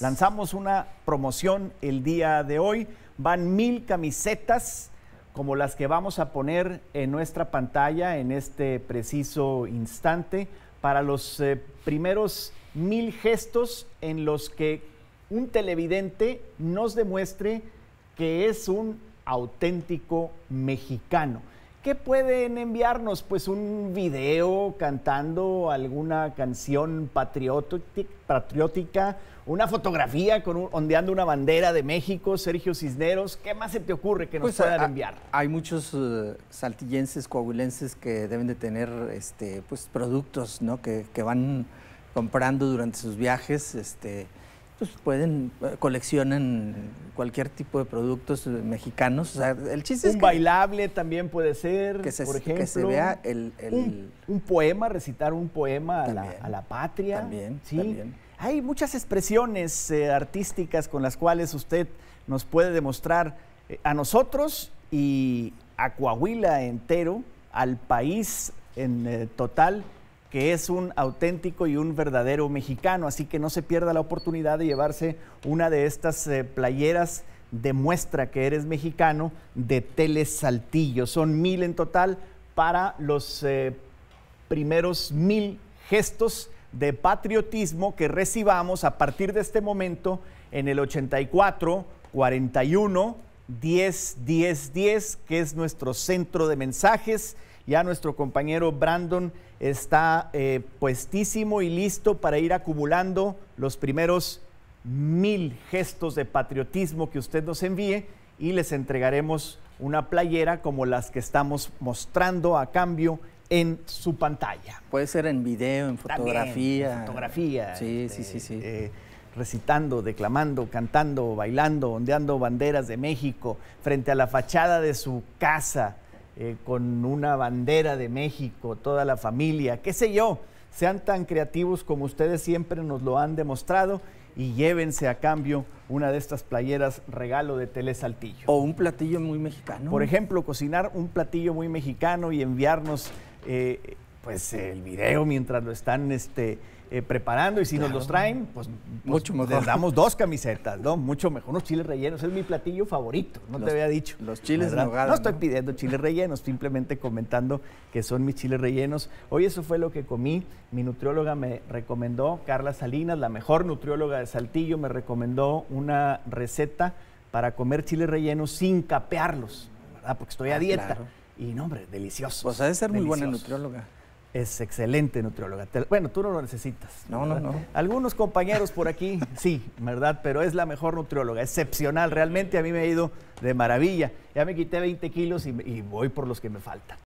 Lanzamos una promoción el día de hoy. Van mil camisetas como las que vamos a poner en nuestra pantalla en este preciso instante para los eh, primeros mil gestos en los que un televidente nos demuestre que es un auténtico mexicano. ¿Qué pueden enviarnos? Pues un video cantando alguna canción patriótica, una fotografía con ondeando una bandera de México, Sergio Cisneros. ¿Qué más se te ocurre que nos pues, puedan enviar? Hay muchos eh, saltillenses, coahuilenses que deben de tener este, pues, productos ¿no? que, van comprando durante sus viajes. Este, pues pueden, eh, coleccionar cualquier tipo de productos eh, mexicanos. O sea, el chiste es bailable también puede ser, que se, por ejemplo. Que se vea el... Un, poema, recitar un poema a, la, patria. También, ¿sí? Hay muchas expresiones eh, artísticas con las cuales usted nos puede demostrar eh, a nosotros y a Coahuila entero, al país en total, que es un auténtico y un verdadero mexicano. Así que no se pierda la oportunidad de llevarse una de estas eh, playeras de muestra que eres mexicano de Telesaltillo. Son mil en total para los eh, primeros mil gestos de patriotismo que recibamos a partir de este momento en el 84 41 10 10 10, que es nuestro centro de mensajes. a nuestro compañero Brandon está eh, puestísimo y listo para ir acumulando los primeros mil gestos de patriotismo que usted nos envíe y les entregaremos una playera como las que estamos mostrando a cambio en su pantalla. Puede ser en video, en fotografía. en fotografía. Sí, sí, este, sí, sí. Eh, recitando, declamando, cantando, bailando, ondeando banderas de México frente a la fachada de su casa. Eh, con una bandera de México, toda la familia, qué sé yo. Sean tan creativos como ustedes siempre nos lo han demostrado y llévense a cambio una de estas playeras regalo de Telesaltillo. O un platillo muy mexicano. Por ejemplo, cocinar un platillo muy mexicano y enviarnos eh, pues el video mientras lo están este, eh, preparando y si nos los traen, pues, pues mucho mejor. les damos dos camisetas, ¿no? Mucho mejor. Unos chiles rellenos, es mi platillo favorito, no te había dicho. Los chiles rellenos. No estoy pidiendo chiles rellenos, simplemente comentando que son mis chiles rellenos. Hoy eso fue lo que comí, mi nutrióloga me recomendó, Carla Salinas, la mejor nutrióloga de Saltillo, me recomendó una receta para comer chiles rellenos sin capearlos, ¿verdad? Porque estoy a ah, dieta. Y no, hombre, delicioso. Pues ha de ser muy buena nutrióloga es excelente nutrióloga. Bueno, tú no lo necesitas. No, no, no, Algunos compañeros por aquí, sí, ¿verdad? Pero es la mejor nutrióloga, excepcional. Realmente a mí me ha ido de maravilla. Ya me quité 20 kilos y voy por los que me faltan.